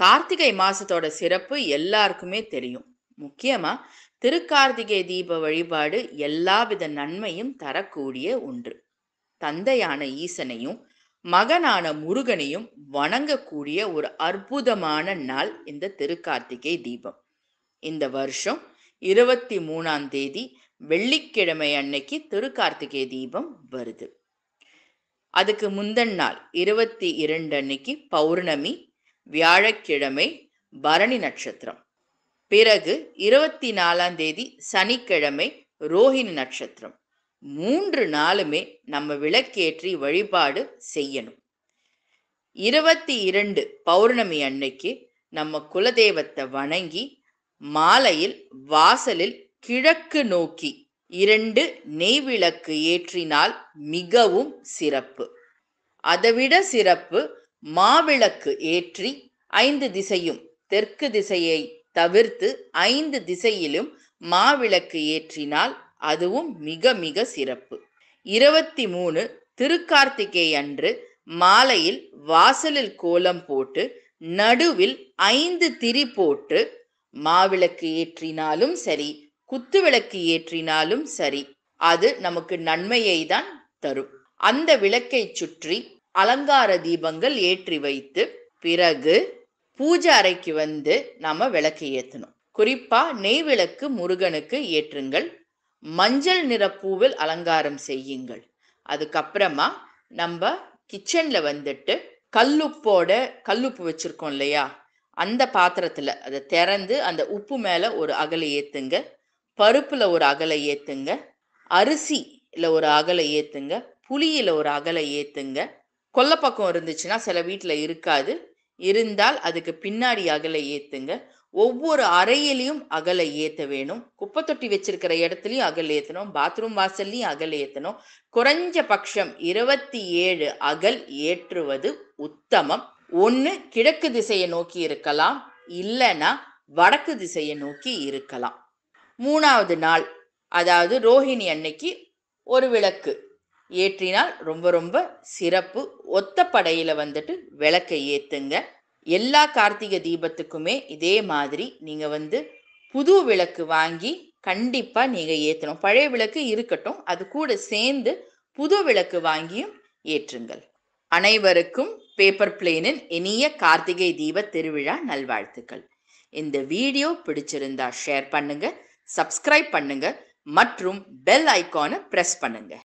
கார்த்திகை மாசத்தோட சிறப்பு எல்லாருக்குமே தெரியும் முக்கியமா திருக்கார்த்திகை தீப வழிபாடு எல்லாவித நன்மையும் தரக்கூடிய ஒன்று தந்தையான ஈசனையும் மகனான முருகனையும் வணங்கக்கூடிய ஒரு அற்புதமான நாள் இந்த திருக்கார்த்திகை தீபம் இந்த வருஷம் இருபத்தி மூணாம் தேதி வெள்ளிக்கிழமை அன்னைக்கு திருக்கார்த்திகை தீபம் வருது அதுக்கு முந்தன் நாள் இருபத்தி இரண்டு அன்னைக்கு பௌர்ணமி வியாழக்கிழமை பரணி நட்சத்திரம் பிறகு இருபத்தி நாலாம் தேதி சனிக்கிழமை ரோஹிணி நட்சத்திரம் மூன்று நாளுமே நம்ம விளக்கேற்றி வழிபாடு செய்யணும் இருபத்தி இரண்டு பௌர்ணமி அன்னைக்கு நம்ம குலதெய்வத்தை வணங்கி மாலையில் வாசலில் கிழக்கு நோக்கி இரண்டு நெய்விளக்கு ஏற்றினால் மிகவும் சிறப்பு அதைவிட சிறப்பு மாவிளக்கு ஏற்றி ஐந்து திசையும் தெற்கு திசையை தவிர்த்து ஐந்து திசையிலும் மாவிளக்கு ஏற்றினால் அதுவும் மிக மிக சிறப்பு இருபத்தி மூணு திருக்கார்த்திகை அன்று மாலையில் வாசலில் கோலம் போட்டு நடுவில் ஐந்து திரி போட்டு மாவிளக்கு ஏற்றினாலும் சரி குத்து விளக்கு ஏற்றினாலும் சரி அது நமக்கு நன்மையை தான் தரும் அந்த விளக்கை சுற்றி அலங்கார தீபங்கள் ஏற்றி வைத்து பிறகு பூஜை அறைக்கு வந்து நாம விளக்கு ஏற்றணும் குறிப்பா நெய் விளக்கு முருகனுக்கு ஏற்றுங்கள் மஞ்சள் நிற பூவில் அலங்காரம் செய்யுங்கள் அதுக்கப்புறமா நம்ம கிச்சன்ல வந்துட்டு கல்லுப்போட கல்லுப்பு வச்சிருக்கோம் இல்லையா அந்த பாத்திரத்துல அதை திறந்து அந்த உப்பு மேல ஒரு அகலை ஏத்துங்க பருப்புல ஒரு அகலை ஏத்துங்க அரிசியில ஒரு அகலை ஏத்துங்க புளியில ஒரு அகலை ஏத்துங்க கொல்லப்பக்கம் இருந்துச்சுன்னா சில வீட்டில் இருக்காது இருந்தால் அதுக்கு பின்னாடி அகலை ஏற்றுங்க ஒவ்வொரு அறையிலையும் அகலை ஏற்ற வேணும் குப்பை தொட்டி வச்சிருக்கிற இடத்துலையும் அகல் ஏற்றணும் பாத்ரூம் வாசல்லையும் அகல் ஏற்றணும் குறைஞ்ச பட்சம் இருபத்தி ஏழு அகல் ஏற்றுவது உத்தமம் ஒன்று கிழக்கு திசையை நோக்கி இருக்கலாம் இல்லைன்னா வடக்கு திசையை நோக்கி இருக்கலாம் மூணாவது நாள் அதாவது ரோஹிணி அன்னைக்கு ஒரு விளக்கு ஏற்றினால் ரொம்ப ரொம்ப சிறப்பு ஒத்த படையில் வந்துட்டு விளக்கை ஏற்றுங்க எல்லா கார்த்திகை தீபத்துக்குமே இதே மாதிரி நீங்கள் வந்து புது விளக்கு வாங்கி கண்டிப்பாக நீங்கள் ஏற்றணும் பழைய விளக்கு இருக்கட்டும் அது கூட சேர்ந்து புது விளக்கு வாங்கியும் ஏற்றுங்கள் அனைவருக்கும் பேப்பர் பிளேனின் இனிய கார்த்திகை தீப திருவிழா நல்வாழ்த்துக்கள் இந்த வீடியோ பிடிச்சிருந்தா ஷேர் பண்ணுங்க சப்ஸ்கிரைப் பண்ணுங்க மற்றும் பெல் ஐக்கானை ப்ரெஸ் பண்ணுங்க